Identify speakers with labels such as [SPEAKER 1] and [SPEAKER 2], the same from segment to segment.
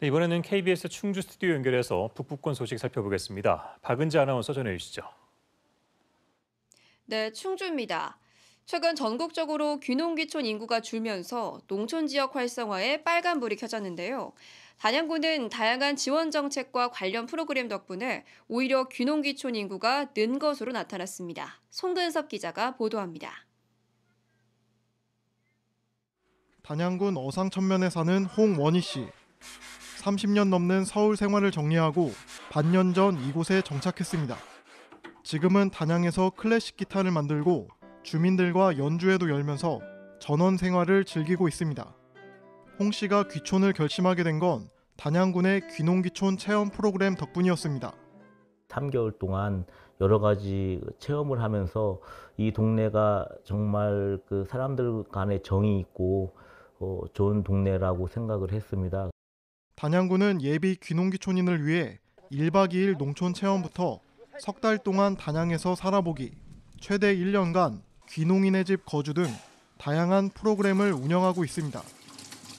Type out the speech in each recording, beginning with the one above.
[SPEAKER 1] 네, 이번에는 KBS 충주 스튜디오 연결해서 북북권 소식 살펴보겠습니다. 박은지 아나운서
[SPEAKER 2] 전해주시죠. 네, 충주입니다. 최근 전국적으로 귀농귀촌 인구가 줄면서 농촌 지역 활성화에 빨간불이 켜졌는데요. 단양군은 다양한 지원 정책과 관련 프로그램 덕분에 오히려 귀농귀촌 인구가 는 것으로 나타났습니다. 송근섭 기자가 보도합니다.
[SPEAKER 1] 단양군 어상천면에 사는 홍원희 씨. 30년 넘는 서울 생활을 정리하고 반년 전 이곳에 정착했습니다. 지금은 단양에서 클래식 기타를 만들고 주민들과 연주회도 열면서 전원 생활을 즐기고 있습니다. 홍 씨가 귀촌을 결심하게 된 건 단양군의 귀농귀촌 체험 프로그램 덕분이었습니다. 3개월 동안 여러 가지 체험을 하면서 이 동네가 정말 그 사람들 간의 정이 있고 어, 좋은 동네라고 생각을 했습니다. 단양군은 예비 귀농귀촌인을 위해 1박 2일 농촌 체험부터 석 달 동안 단양에서 살아보기, 최대 1년간 귀농인의 집 거주 등 다양한 프로그램을 운영하고 있습니다.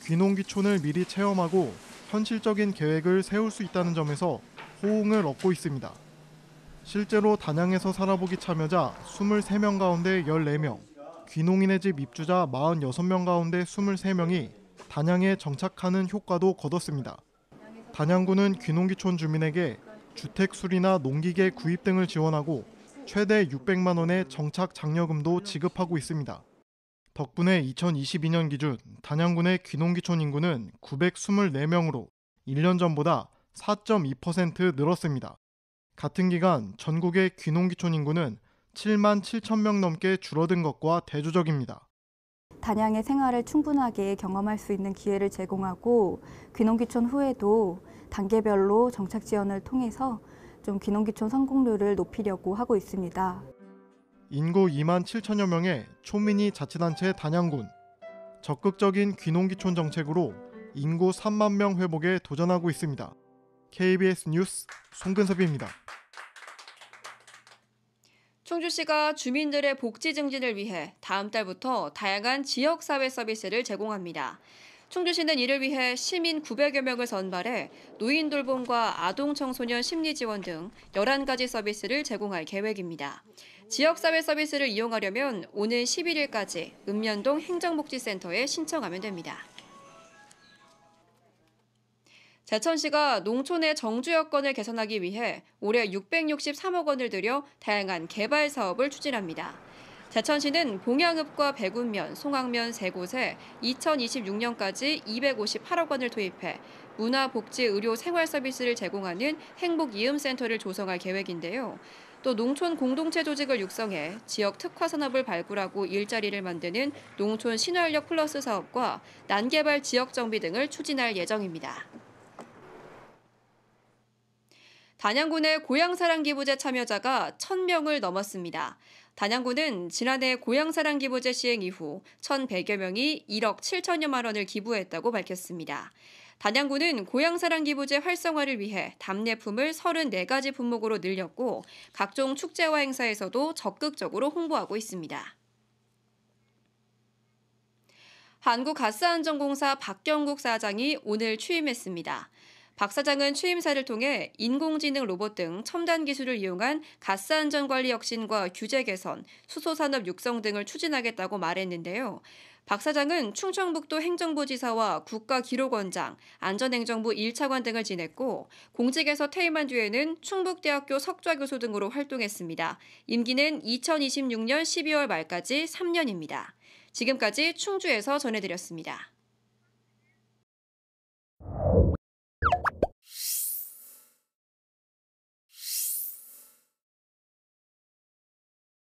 [SPEAKER 1] 귀농귀촌을 미리 체험하고 현실적인 계획을 세울 수 있다는 점에서 호응을 얻고 있습니다. 실제로 단양에서 살아보기 참여자 23명 가운데 14명, 귀농인의 집 입주자 46명 가운데 23명이 단양에 정착하는 효과도 거뒀습니다. 단양군은 귀농기촌 주민에게 주택 수리나 농기계 구입 등을 지원하고 최대 600만 원의 정착 장려금도 지급하고 있습니다. 덕분에 2022년 기준 단양군의 귀농기촌 인구는 924명으로 1년 전보다 4.2% 늘었습니다. 같은 기간 전국의 귀농기촌 인구는 7만 7천 명 넘게 줄어든 것과 대조적입니다.
[SPEAKER 2] 단양의 생활을 충분하게 경험할 수 있는 기회를 제공하고 귀농귀촌 후에도 단계별로 정착 지원을 통해서 좀 귀농귀촌 성공률을 높이려고 하고 있습니다.
[SPEAKER 1] 인구 2만 7천여 명의 초미니 자치단체 단양군 적극적인 귀농귀촌 정책으로 인구 3만 명 회복에 도전하고 있습니다. KBS 뉴스 송근섭입니다.
[SPEAKER 2] 충주시가 주민들의 복지 증진을 위해 다음 달부터 다양한 지역사회 서비스를 제공합니다. 충주시는 이를 위해 시민 900여 명을 선발해 노인 돌봄과 아동 청소년 심리 지원 등 11가지 서비스를 제공할 계획입니다. 지역사회 서비스를 이용하려면 오는 11일까지 읍면동 행정복지센터에 신청하면 됩니다. 제천시가 농촌의 정주 여건을 개선하기 위해 올해 663억 원을 들여 다양한 개발 사업을 추진합니다. 제천시는 봉양읍과 백운면, 송악면 세 곳에 2026년까지 258억 원을 투입해 문화, 복지, 의료, 생활 서비스를 제공하는 행복 이음 센터를 조성할 계획인데요. 또 농촌 공동체 조직을 육성해 지역 특화 산업을 발굴하고 일자리를 만드는 농촌 신활력 플러스 사업과 난개발 지역 정비 등을 추진할 예정입니다. 단양군의 고향사랑 기부제 참여자가 1,000명을 넘었습니다. 단양군은 지난해 고향사랑 기부제 시행 이후 1,100여 명이 1억 7천여만 원을 기부했다고 밝혔습니다. 단양군은 고향사랑 기부제 활성화를 위해 답례품을 34가지 품목으로 늘렸고 각종 축제와 행사에서도 적극적으로 홍보하고 있습니다. 한국가스안전공사 박경국 사장이 오늘 취임했습니다. 박 사장은 취임사를 통해 인공지능 로봇 등 첨단 기술을 이용한 가스 안전 관리 혁신과 규제 개선, 수소 산업 육성 등을 추진하겠다고 말했는데요. 박 사장은 충청북도 행정부지사와 국가기록원장, 안전행정부 1차관 등을 지냈고 공직에서 퇴임한 뒤에는 충북대학교 석좌교수 등으로 활동했습니다. 임기는 2026년 12월 말까지 3년입니다. 지금까지 충주에서 전해드렸습니다.